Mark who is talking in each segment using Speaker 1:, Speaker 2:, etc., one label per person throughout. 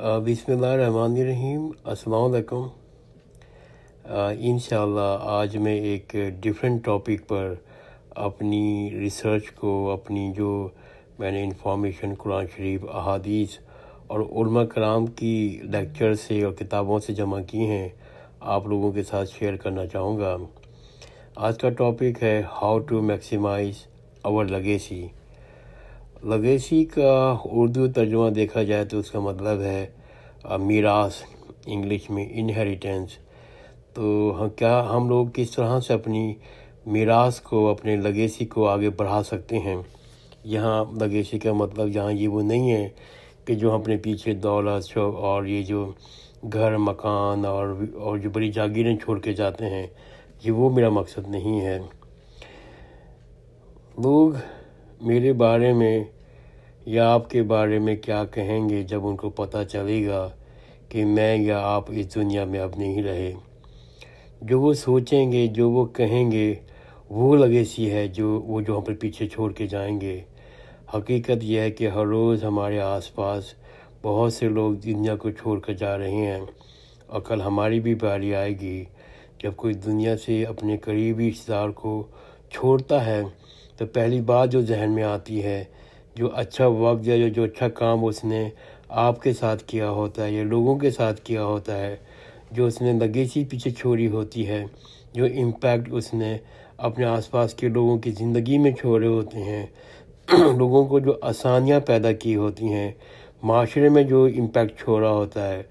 Speaker 1: बिसमीम असलकम इन आज मैं एक डिफरेंट टॉपिक पर अपनी रिसर्च को अपनी जो मैंने इंफॉर्मेशन कुरान शरीफ अहादीस और कराम की लेक्चर से और किताबों से जमा की हैं आप लोगों के साथ शेयर करना चाहूँगा आज का टॉपिक है how to maximize our legacy लवेसी का उर्दू तर्जुमा देखा जाए तो उसका मतलब है मीरास इंग्लिश में इनहेरिटेंस तो हम हाँ, क्या हम लोग किस तरह से अपनी मीरास को अपने लगेसी को आगे बढ़ा सकते हैं यहाँ लगेसी का मतलब यहाँ ये वो नहीं है कि जो अपने पीछे दौलत शौक और ये जो घर मकान और और जो बड़ी जागीरें छोड़ के जाते हैं ये वो मेरा मकसद नहीं है लोग मेरे बारे में या आपके बारे में क्या कहेंगे जब उनको पता चलेगा कि मैं या आप इस दुनिया में अब नहीं रहे जो वो सोचेंगे जो वो कहेंगे वो लगे सी है जो वो जो हम पर पीछे छोड़ के जाएंगे हकीकत यह है कि हर रोज़ हमारे आसपास बहुत से लोग दुनिया को छोड़ कर जा रहे हैं और कल हमारी भी बारी आएगी जब कोई दुनिया से अपने करीबी रिश्तेदार को छोड़ता है तो पहली बात जो जहन में आती है जो अच्छा वक्त या जो अच्छा काम उसने आपके साथ किया होता है या लोगों के साथ किया होता है जो उसने लगेसी पीछे छोड़ी होती है जो इम्पैक्ट उसने अपने आसपास के लोगों की ज़िंदगी में छोड़े होते हैं लोगों को जो आसानियाँ पैदा की होती हैं माशरे में जो इम्पैक्ट छोड़ा होता है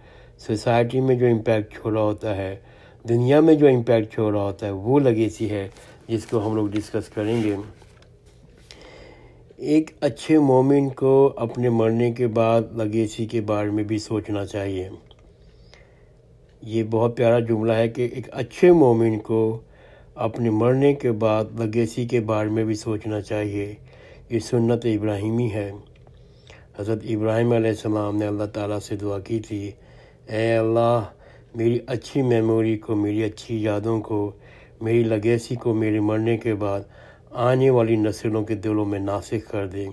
Speaker 1: सोसाइटी में जो इम्पैक्ट छोड़ा होता है दुनिया में जो इम्पैक्ट छोड़ा होता है वो लगेसी है जिसको हम लोग डिस्कस करेंगे एक अच्छे मोमिन को अपने मरने के बाद लगेसी के बारे में भी सोचना चाहिए ये बहुत प्यारा जुमला है कि एक अच्छे मोमिन को अपने मरने के बाद लगेसी के बारे में भी सोचना चाहिए ये सुन्नत इब्राहिमी है हज़रत इब्राहिम आसमाम ने अल्लाह ताला से दुआ की थी ए अल्लाह मेरी अच्छी मेमोरी को मेरी अच्छी यादों को मेरी लगेसी को मेरे मरने के बाद आने वाली नस्लों के दिलों में नासिक कर दें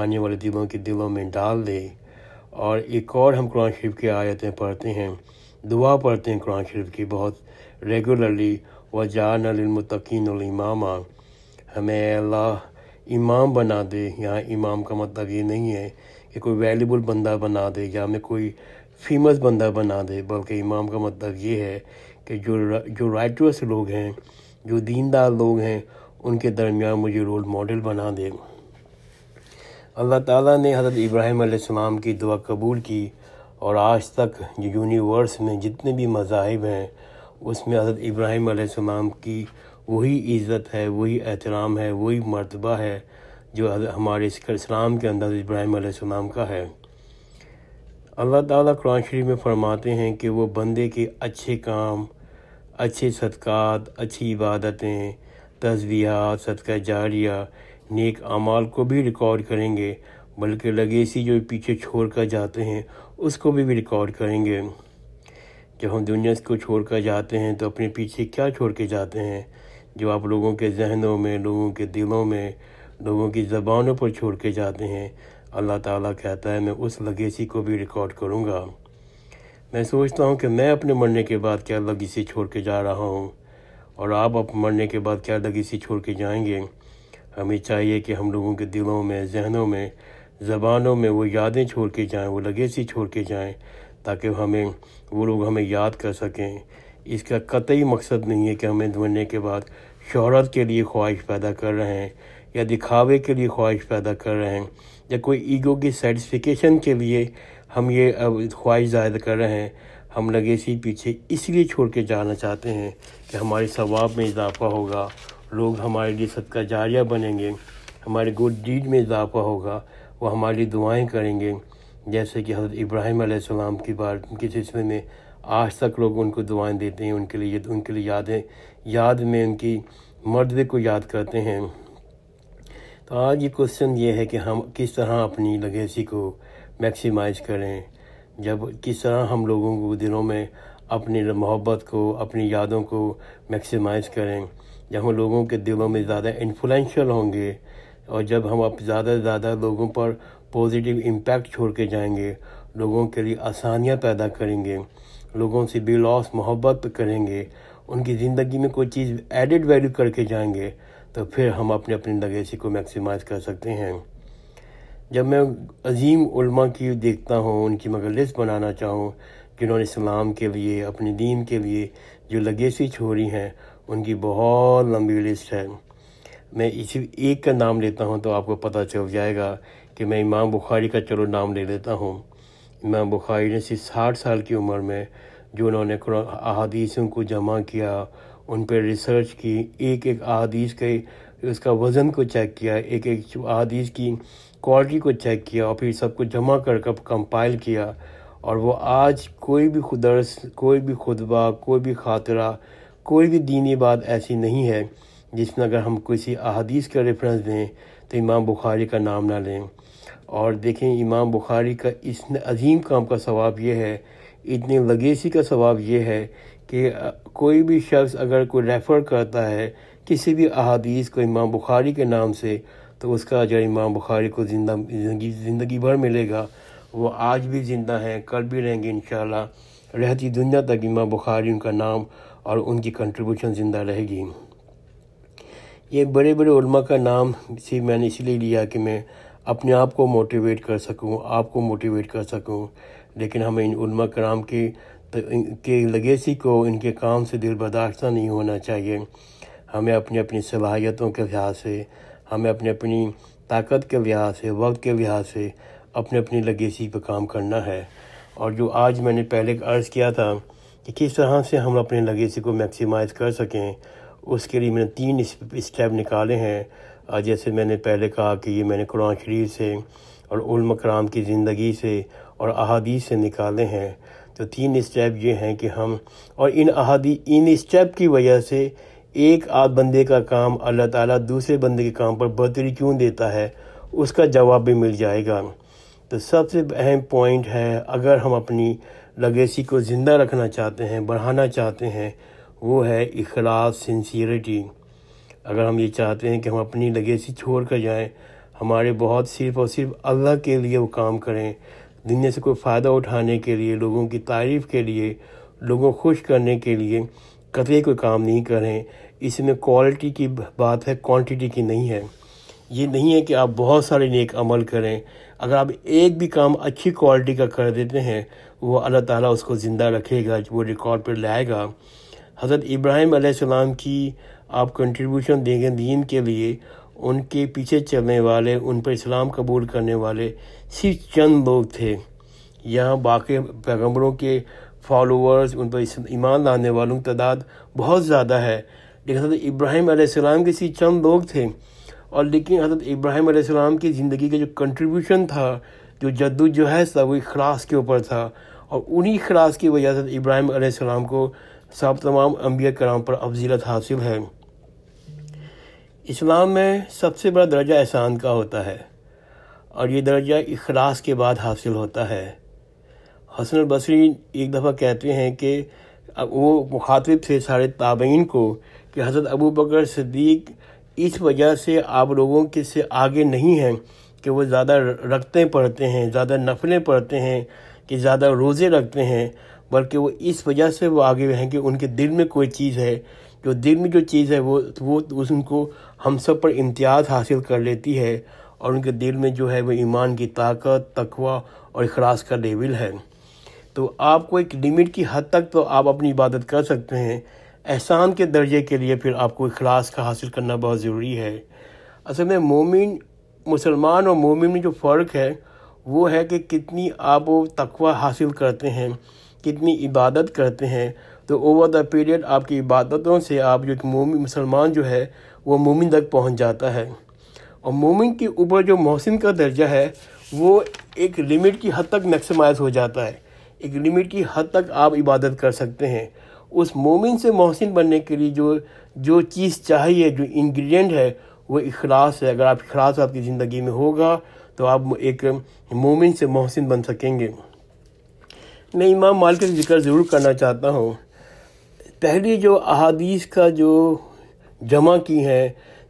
Speaker 1: आने वाले दिलों के दिलों में डाल दें और एक और हम कुरान शरीफ की आयतें पढ़ते हैं दुआ पढ़ते हैं कुरान शरीफ की बहुत रेगुलरली व जान इमामा हमें अल्लाह इमाम बना दे यहाँ इमाम का मतलब ये नहीं है कि कोई वैल्यूबल बंदा बना दे या हमें कोई फेमस बंदा बना दे बल्कि इमाम का मतलब ये है कि जो जो राइटर्स लोग हैं जो दीनदार लोग हैं उनके दरमियान मुझे रोल मॉडल बना दे अल्लाह ताला ने हज़रत इब्राहिम की दुआ कबूल की और आज तक यूनिवर्स में जितने भी मज़ाहिब हैं उसमें हज़रत इब्राहिम की वही इज़्ज़त है वही एहतराम है वही मरतबा है जो हमारे इस्लाम के अंदर इब्राहिम का है अल्लाह ताला कुरान शरीफ में फरमाते हैं कि वो बंदे के अच्छे काम अच्छे सदक़ात अच्छी इबादतें तस्वीहात सदका जारिया नेक अमाल को भी रिकॉर्ड करेंगे बल्कि लगेसी जो पीछे छोड़ कर जाते हैं उसको भी, भी रिकॉर्ड करेंगे जब हम दुनिया को छोड़ कर जाते हैं तो अपने पीछे क्या छोड़ के जाते हैं जो आप लोगों के जहनों में लोगों के दिलों में लोगों की ज़बानों पर छोड़ के जाते हैं अल्लाह ताला कहता है मैं उस लगेसी को भी रिकॉर्ड करूँगा मैं सोचता हूँ कि मैं अपने मरने के बाद क्या लगेसी छोड़ के जा रहा हूँ और आप अब मरने के बाद क्या दगीसी छोड़ के जाएंगे हमें चाहिए कि हम लोगों के दिलों में जहनों में ज़बानों में वो यादें छोड़ के जाएँ वो लगेसी छोड़ के जाएँ ताकि हमें वो लोग हमें याद कर सकें इसका कतई मकसद नहीं है कि हमें मरने के बाद शहरत के लिए ख्वाहिश पैदा कर रहे हैं या दिखावे के लिए ख्वाहिश पैदा कर रहे हैं या कोई ईगो की सेटिस्फिकेशन के लिए हम ये ख्वाहिश जाहिर कर रहे हैं हम लगे पीछे इसलिए छोड़ के जाना चाहते हैं कि हमारे स्वाब में इजाफा होगा लोग हमारे लिए सदका जारिया बनेंगे हमारे गुड डीड में इजाफा होगा वो हमारे लिए दुआएं करेंगे जैसे कि हज़रत इब्राहिम सलाम की बार के सिलसिले में आज तक लोग उनको दुआएं देते हैं उनके लिए उनके लिए यादें याद में उनकी मर्द को याद करते हैं तो आज ये क्वेश्चन ये है कि हम किस तरह अपनी लगेसी को मैक्सिमाइज करें जब किस तरह हम लोगों को दिनों में अपनी मोहब्बत को अपनी यादों को मैक्सिमाइज़ करें जब हम लोगों के दिलों में ज़्यादा इन्फ्लुएंशियल होंगे और जब हम आप ज़्यादा से ज़्यादा लोगों पर पॉजिटिव इम्पैक्ट छोड़ के जाएंगे लोगों के लिए आसानियाँ पैदा करेंगे लोगों से लॉस मोहब्बत करेंगे उनकी ज़िंदगी में कोई चीज़ एडिड वैल्यू करके जाएंगे तो फिर हम अपने अपने लगेसी को मैक्सिमाइज़ कर सकते हैं जब मैं अजीम उलमा की देखता हूँ उनकी मगर लिस्ट बनाना चाहूँ जिन्होंने इस्लाम के लिए अपने दीन के लिए जो लगेसी छोड़ी हैं उनकी बहुत लंबी लिस्ट है मैं इसी एक का नाम लेता हूँ तो आपको पता चल जाएगा कि मैं इमाम बुखारी का चलो नाम ले लेता हूँ इमाम बुखारी ने सिर्फ साठ साल की उम्र में जो उन्होंने अहादीसों को जमा किया उन पर रिसर्च की एक एक अहादीस के उसका वज़न को चेक किया एक एक अदीस की क्वालिटी को चेक किया और फिर सबको जमा कर कर कंपाइल किया और वो आज कोई भी खुदर्स कोई भी खुतबा कोई भी खातरा कोई भी दीनी बात ऐसी नहीं है जिसमें अगर हम किसी अदीस का रेफरेंस दें तो इमाम बुखारी का नाम ना लें और देखें इमाम बुखारी का इस अजीम काम का सवाब यह है इतने लगेसी का सवाब यह है कि कोई भी शख्स अगर कोई रेफ़र करता है किसी भी अहादीस को इमाम बुखारी के नाम से तो उसका अजर इमाम बुखारी को जिंदा जिंदगी ज़िंदगी भर मिलेगा वो आज भी ज़िंदा हैं कल भी रहेंगे इन रहती दुनिया तक इमाम बुखारी उनका नाम और उनकी कंट्रीब्यूशन ज़िंदा रहेगी ये बड़े बड़े उलमा का नाम सी मैंने इसलिए लिया कि मैं अपने आप को मोटिवेट कर सकूं आपको मोटिवेट कर सकूं लेकिन हमें इन उलमा कराम के के लगेसी को इनके काम से दिल बर्दाश्त नहीं होना चाहिए हमें अपनी अपनी सलाहियतों के लिहाज से हमें अपनी अपनी ताकत के लिहाज से वक्त के लिहाज से अपने अपनी लगेसी पर काम करना है और जो आज मैंने पहले अर्ज़ किया था कि किस तरह से हम अपने लगेसी को मैक्सिमाइज कर सकें उसके लिए मैंने तीन स्टेप निकाले हैं जैसे मैंने पहले कहा कि ये मैंने कुरान शरीफ से और उल्म कराम की ज़िंदगी से और अहादीस से निकाले हैं तो तीन स्टेप ये हैं कि हम और इन अहादी इन स्टेप की वजह से एक आध बंदे का काम अल्लाह ताला दूसरे बंदे के काम पर बदतरी क्यों देता है उसका जवाब भी मिल जाएगा तो सबसे अहम पॉइंट है अगर हम अपनी लगेसी को ज़िंदा रखना चाहते हैं बढ़ाना चाहते हैं वो है इखलास सिंसियरिटी अगर हम ये चाहते हैं कि हम अपनी लगेसी छोड़ कर जाएँ हमारे बहुत सिर्फ और सिर्फ अल्लाह के लिए वो काम करें दुनिया से कोई फ़ायदा उठाने के लिए लोगों की तारीफ़ के लिए लोगों को खुश करने के लिए कतरे कोई काम नहीं करें इसमें क्वालिटी की बात है क्वांटिटी की नहीं है ये नहीं है कि आप बहुत सारे नेक अमल करें अगर आप एक भी काम अच्छी क्वालिटी का कर देते हैं वो अल्लाह ताला उसको ज़िंदा रखेगा वो रिकॉर्ड पर लाएगा हज़रत इब्राहिम आसमाम की आप कंट्रीब्यूशन देंगे दीन के लिए उनके पीछे चलने वाले उन पर इस्लाम कबूल करने वाले सिर्फ चंद लोग थे यहाँ बाकी पैगम्बरों के फॉलोअर्स उन पर ईमान लाने वालों की तादाद बहुत ज़्यादा है लेकिन हज़रत इब्राहिम आसमाम के सी चंद लोग थे और लेकिन हज़रत इब्राहिम आसमाम की ज़िंदगी का जो कंट्रीब्यूशन था जो जद्दोजहद था वो अखलास के ऊपर था और उन्हीं खलास की वजह से इब्राहिम आसमाम को सब तमाम अम्बिया कराम पर अफजीलत हासिल है इस्लाम में सबसे बड़ा दर्जा एहसान का होता है और ये दर्जा अखलास के बाद हासिल होता है हसन बसरी एक दफ़ा कहते हैं कि वो मुखातिब थे सारे ताबीन को कि हज़रत अबू बकर सिद्दीक इस वजह से आप लोगों के से आगे नहीं हैं कि वो ज़्यादा रखते पढ़ते हैं ज़्यादा नफलें पढ़ते हैं कि ज़्यादा रोज़े रखते हैं बल्कि वो इस वजह से वो आगे हैं कि उनके दिल में कोई चीज़ है जो दिल में जो चीज़ है वो वो उनको हम सब पर इम्तियाज़ हासिल कर लेती है और उनके दिल में जो है वो ईमान की ताकत तकवा और अखलास का लेवल है तो आपको एक लिमिट की हद तक तो आप अपनी इबादत कर सकते हैं एहसान के दर्जे के लिए फिर आपको अखलास का हासिल करना बहुत ज़रूरी है असल में मोमिन मुसलमान और मोमिन में जो फ़र्क है वो है कि कितनी आप वो तकवा हासिल करते हैं कितनी इबादत करते हैं तो ओवर द पीरियड आपकी इबादतों से आप जो मोमिन मुसलमान जो है वो मोमिन तक पहुंच जाता है और मोमिन के ऊपर जो मोहसिन का दर्जा है वो एक लिमिट की हद तक मैक्सिमाइज हो जाता है एक लिमिट की हद तक आप इबादत कर सकते हैं उस मोमिन से मोहसिन बनने के लिए जो जो चीज़ चाहिए जो इंग्रेडिएंट है वो इखलास है अगर आप इखलास आपकी ज़िंदगी में होगा तो आप एक मोमिन से मोहसिन बन सकेंगे मैं इमाम मालिक का जिक्र ज़रूर करना चाहता हूँ पहली जो अहादीस का जो जमा की है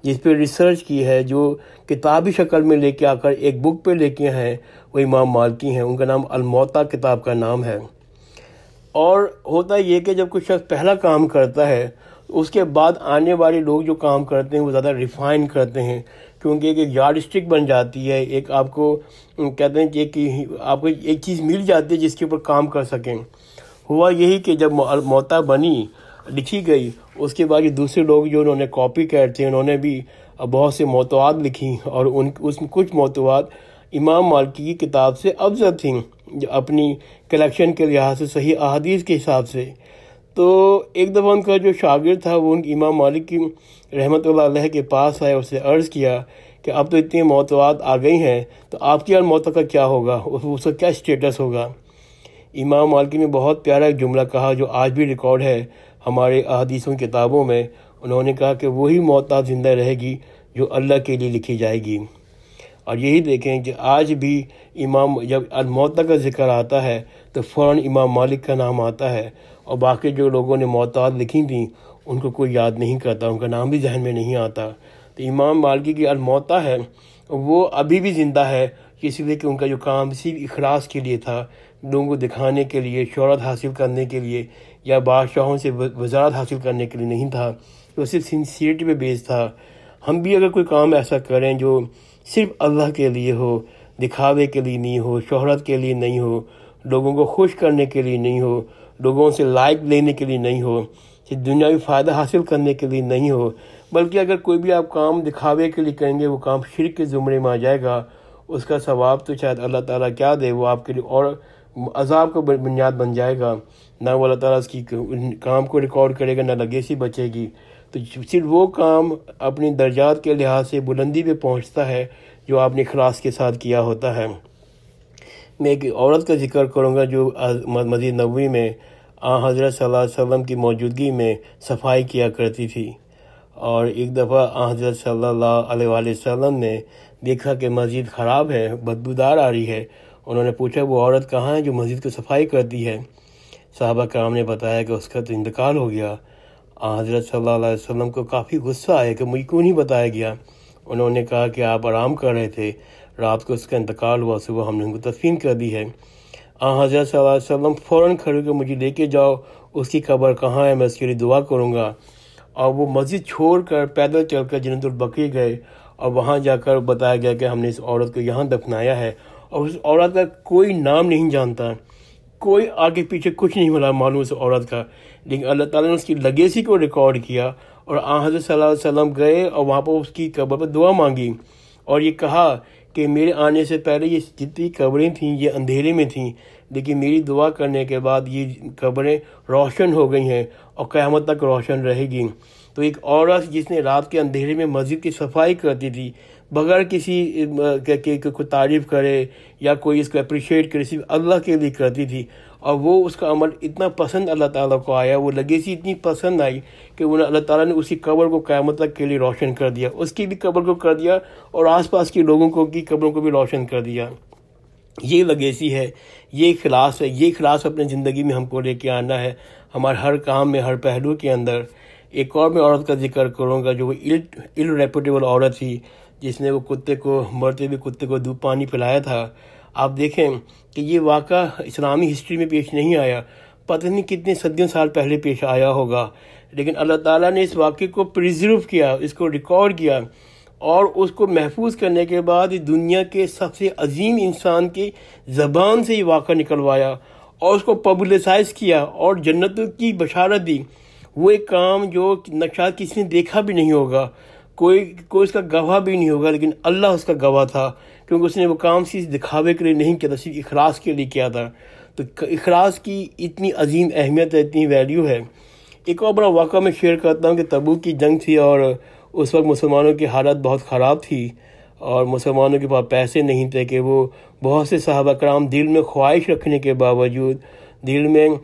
Speaker 1: जिस पर रिसर्च की है जो किताबी शक्ल में लेके आकर एक बुक पे लेके हैं वो इमाम मालकी हैं उनका नाम अलमौता किताब का नाम है और होता ये कि जब कोई शख्स पहला काम करता है उसके बाद आने वाले लोग जो काम करते हैं वो ज़्यादा रिफाइन करते हैं क्योंकि एक यार्ड स्टिक बन जाती है एक आपको कहते हैं कि एक आपको एक चीज़ मिल जाती है जिसके ऊपर काम कर सकें हुआ यही कि जब मोता बनी लिखी गई उसके बाद दूसरे लोग जो उन्होंने कॉपी कर थे उन्होंने भी बहुत से मोतवाद लिखी और उन उसमें कुछ मोतवाद इमाम मालिकी की किताब से अफजल थी अपनी कलेक्शन के लिहाज से सही अदीस के हिसाब से तो एक दफ़ा उनका जो शागिर था वो उनके इमाम मालिक की रहमत लह के पास आए उससे अर्ज़ किया कि अब तो इतनी मौतवाद आ गई हैं तो आपकी और मौत का क्या होगा उस उसका क्या स्टेटस होगा इमाम मालिक ने बहुत प्यारा एक जुमला कहा जो आज भी रिकॉर्ड है हमारे अहदीसों किताबों में उन्होंने कहा कि वही मौत जिंदा रहेगी जो अल्लाह के लिए लिखी जाएगी और यही देखें कि आज भी इमाम जब अलमौता का जिक्र आता है तो फ़ौर इमाम मालिक का नाम आता है और बाकी जो लोगों ने मौतात लिखी थी उनको कोई याद नहीं करता उनका नाम भी जहन में नहीं आता तो इमाम मालिकी की अलमौता है वो अभी भी ज़िंदा है इसलिए कि उनका जो काम सिर्फ अखलास के लिए था लोगों को दिखाने के लिए शहरत हासिल करने के लिए या बादशाहों से वजारत हासिल करने के लिए नहीं था वो सिर्फ सिंसियरटी पर बेस था हम भी अगर कोई काम ऐसा करें जो सिर्फ अल्लाह के लिए हो दिखावे के लिए नहीं हो शोहरत के लिए नहीं हो लोगों को खुश करने के लिए नहीं हो लोगों से लाइक लेने के लिए नहीं हो सिर्फ दुनियावी फ़ायदा हासिल करने के लिए नहीं हो बल्कि अगर कोई भी आप काम दिखावे के लिए करेंगे वो काम शिर के ज़ुमरे में आ जाएगा उसका सवाब तो शायद अल्लाह ताला क्या दे वो आपके लिए और अजाब का बुनियाद बन जाएगा ना वो अल्लाह ताला उसकी काम को रिकॉर्ड करेगा ना लगेसी बचेगी तो सिर्फ वो काम अपनी दर्जात के लिहाज से बुलंदी पे पहुंचता है जो आपने खलास के साथ किया होता है मैं एक औरत का जिक्र करूँगा जो मस्जिद नबी में आ हज़रत सल्लम की मौजूदगी में सफाई किया करती थी और एक दफ़ा आ हज़रत सल्ला ने देखा कि मस्जिद ख़राब है बदबूदार आ रही है उन्होंने पूछा वो औरत कहाँ है जो मस्जिद को सफाई करती है साहबा कराम ने बताया कि उसका तो इंतकाल हो गया हज़रत सल्लल्लाहु वसल्लम को काफ़ी गुस्सा आया कि मुझे क्यों नहीं बताया गया उन्होंने कहा कि आप आराम कर रहे थे रात को उसका इंतकाल हुआ सुबह हमने उनको तस्फीन कर दी है आ हज़रत वसल्लम फ़ौर खड़े होकर मुझे लेके जाओ उसकी खबर कहाँ है मैं उसके लिए दुआ करूँगा और वो मस्जिद छोड़ कर पैदल चल कर बकरी गए और वहाँ जाकर बताया गया कि हमने इस औरत को यहाँ दफनाया है और उस औरत का कोई नाम नहीं जानता कोई आगे पीछे कुछ नहीं मिला मालूम उस औरत का लेकिन अल्लाह ताला ने उसकी लगेसी को रिकॉर्ड किया और आ हज़रत गए और वहाँ पर उसकी कब्र पर दुआ मांगी और ये कहा कि मेरे आने से पहले ये जितनी कब्रें थीं ये अंधेरे में थीं लेकिन मेरी दुआ करने के बाद ये कब्रें रोशन हो गई हैं और क़्यामत तक रोशन रहेगी तो एक औरत जिसने रात के अंधेरे में मस्जिद की सफाई करती थी बगैर किसी के, के कोई तारीफ़ करे या कोई इसको अप्रिशिएट करे सिर्फ अल्लाह के लिए करती थी और वो उसका अमल इतना पसंद अल्लाह ताला को आया वो लगेसी इतनी पसंद आई कि उन्हें अल्लाह ताला ने उसी कब्र को क़्यामत तक के लिए रोशन कर दिया उसकी भी कब्र को कर दिया और आसपास के लोगों को की कब्रों को भी रोशन कर दिया ये लगेसी है ये खिलास है ये खिलास अपने ज़िंदगी में हमको लेके आना है हमारे हर काम में हर पहलू के अंदर एक और मैं औरत का जिक्र करूँगा जो इल इल रेपूटेबल औरत थी जिसने वो कुत्ते को मरते हुए कुत्ते को दूध पानी पिलाया था आप देखें कि ये वाक़ा इस्लामी हिस्ट्री में पेश नहीं आया पता नहीं कितने सदियों साल पहले पेश आया होगा लेकिन अल्लाह ताला ने इस वाक़े को प्रिजर्व किया इसको रिकॉर्ड किया और उसको महफूज करने के बाद दुनिया के सबसे अजीम इंसान की ज़बान से ये वाक़ा निकलवाया और उसको पब्लिसाइज किया और जन्नत की बशारत दी वो एक काम जो नक्शा किसी ने देखा भी नहीं होगा कोई कोई उसका गवाह भी नहीं होगा लेकिन अल्लाह उसका गवाह था क्योंकि उसने वो काम सिर्फ दिखावे के लिए नहीं किया था सिर्फ इखलास के लिए किया था तो इखलास की इतनी अजीम अहमियत है इतनी वैल्यू है एक और बड़ा वाक़ा मैं शेयर करता हूँ कि तबू की जंग थी और उस वक्त मुसलमानों की हालत बहुत ख़राब थी और मुसलमानों के पास पैसे नहीं थे कि वो बहुत से साहब कराम दिल में ख्वाहिश रखने के बावजूद दिल में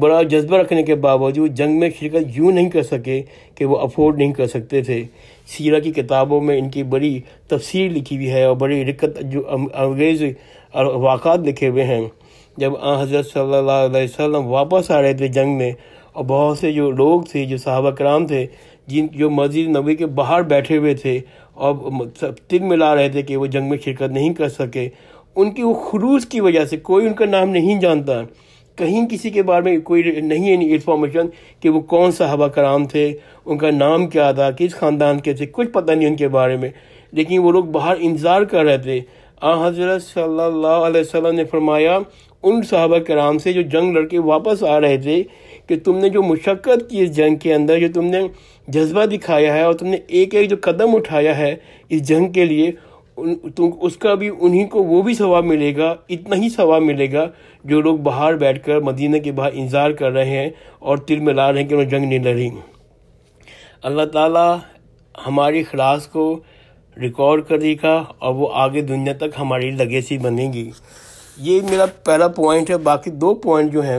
Speaker 1: बड़ा जज्बा रखने के बावजूद जंग में शिरकत यूँ नहीं कर सके कि वो अफोर्ड नहीं कर सकते थे सीरा की किताबों में इनकी बड़ी तफसीर लिखी हुई है और बड़ी रिक्कत जो अंग्रेज़ वाक़ात लिखे हुए हैं जब आ हज़रत सल्ला वापस आ रहे थे जंग में और बहुत से जो लोग थे जो सहाबा कराम थे जिन जो मस्जिद नबी के बाहर बैठे हुए थे और सब तिल मिला रहे थे कि वो जंग में शिरकत नहीं कर सके उनकी वो खलूस की वजह से कोई उनका नाम नहीं जानता कहीं किसी के बारे में कोई नहीं है इन्फॉर्मेशन कि वो कौन साहबा कराम थे उनका नाम क्या था किस ख़ानदान के थे कुछ पता नहीं उनके बारे में लेकिन वो लोग बाहर इंतज़ार कर रहे थे आ हज़रत सल्लल्लाहु अलैहि वसल्लम ने फरमाया उन साहबा कराम से जो जंग लड़के वापस आ रहे थे कि तुमने जो मुशक्क़त की इस जंग के अंदर जो तुमने जज्बा दिखाया है और तुमने एक एक जो कदम उठाया है इस जंग के लिए उन तुम उसका भी उन्हीं को वो भी सवाब मिलेगा इतना ही सवाब मिलेगा जो लोग बाहर बैठकर मदीना के बाहर इंतज़ार कर रहे हैं और तिल में ला रहे हैं कि वो जंग नहीं लड़ी अल्लाह ताला हमारी खलास को रिकॉर्ड कर देगा और वो आगे दुनिया तक हमारी लगेसी बनेगी ये मेरा पहला पॉइंट है बाकी दो पॉइंट जो हैं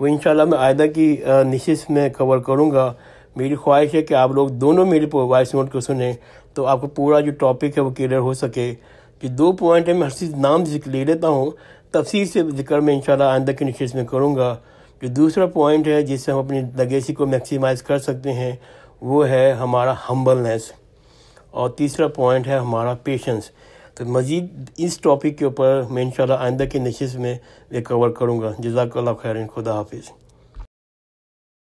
Speaker 1: वो इन मैं आयदा की नशिस में कवर करूँगा मेरी ख्वाहिश है कि आप लोग दोनों मेरी वॉइस नोट को सुने तो आपको पूरा जो टॉपिक है वो क्लियर हो सके कि दो पॉइंट है मैं हर चीज़ नाम ले लेता हूँ तफसीर से जिक्र में इंशाल्लाह आइंदा के निशेष में करूँगा जो दूसरा पॉइंट है जिससे हम अपनी लगेसी को मैक्सिमाइज कर सकते हैं वो है हमारा हम्बलनेस और तीसरा पॉइंट है हमारा पेशेंस तो मज़ीद इस टॉपिक के ऊपर मैं इंशाल्लाह आइंदा के नशे में रिकवर कवर करूँगा जजाकल्ला खैर खुदा हाफिज़